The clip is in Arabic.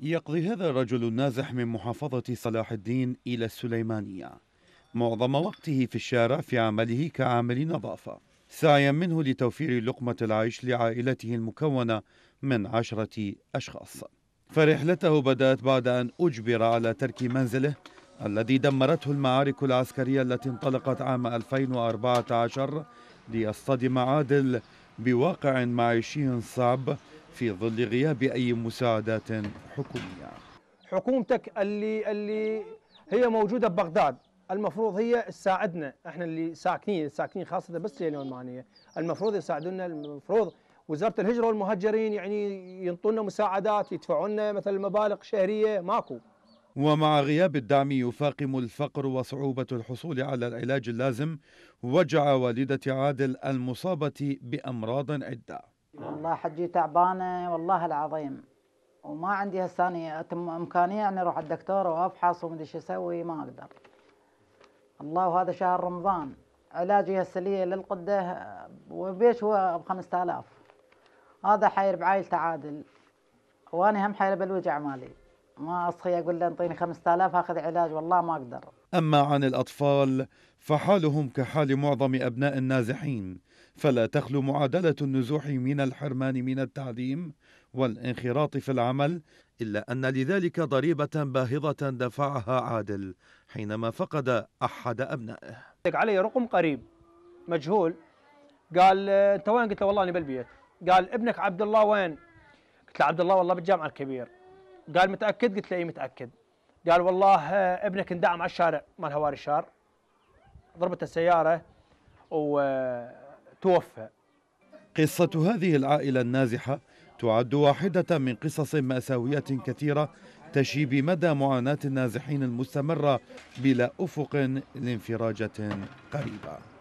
يقضي هذا الرجل النازح من محافظة صلاح الدين إلى السليمانية معظم وقته في الشارع في عمله كعامل نظافة سعيا منه لتوفير لقمة العيش لعائلته المكونة من عشرة أشخاص فرحلته بدأت بعد أن أجبر على ترك منزله الذي دمرته المعارك العسكرية التي انطلقت عام 2014 ليصطدم عادل بواقع معيشي صعب في ظل غياب أي مساعدات حكومية حكومتك اللي اللي هي موجودة ببغداد المفروض هي تساعدنا احنا اللي ساكنين ساكنين خاصة بس المانيه المفروض يساعدونا المفروض وزارة الهجرة والمهجرين يعني ينطونا مساعدات يدفعونا مثلا مبالغ شهرية ماكو ومع غياب الدعم يفاقم الفقر وصعوبة الحصول على العلاج اللازم وجع والدة عادل المصابة بأمراض عدة والله حجي تعبانة والله العظيم وما عندي هالثانية امكانيه اني اروح الدكتور وافحص ومدري شو اسوي ما اقدر الله وهذا شهر رمضان علاجي هالسلية للقده وبيش هو ب 5000 هذا حير بعائلة عادل وانا هم حير بالوجع مالي ما اصحي اقول له انطيني 5000 اخذ علاج والله ما اقدر اما عن الاطفال فحالهم كحال معظم ابناء النازحين فلا تخلو معادلة النزوح من الحرمان من التعليم والانخراط في العمل إلا أن لذلك ضريبة باهظة دفعها عادل حينما فقد أحد أبنائه علي رقم قريب مجهول قال أنت وين؟ قلت له والله أنا بالبيت قال ابنك عبد الله وين؟ قلت له عبد الله والله بالجامعة الكبير قال متأكد؟ قلت له إيه متأكد قال والله آه، ابنك اندعم على الشارع مال هواري الشار ضربته السيارة و آه، توفى قصة هذه العائلة النازحة تعد واحدة من قصص مأساوية كثيرة تشي بمدى معاناة النازحين المستمرة بلا أفق لانفراجة قريبة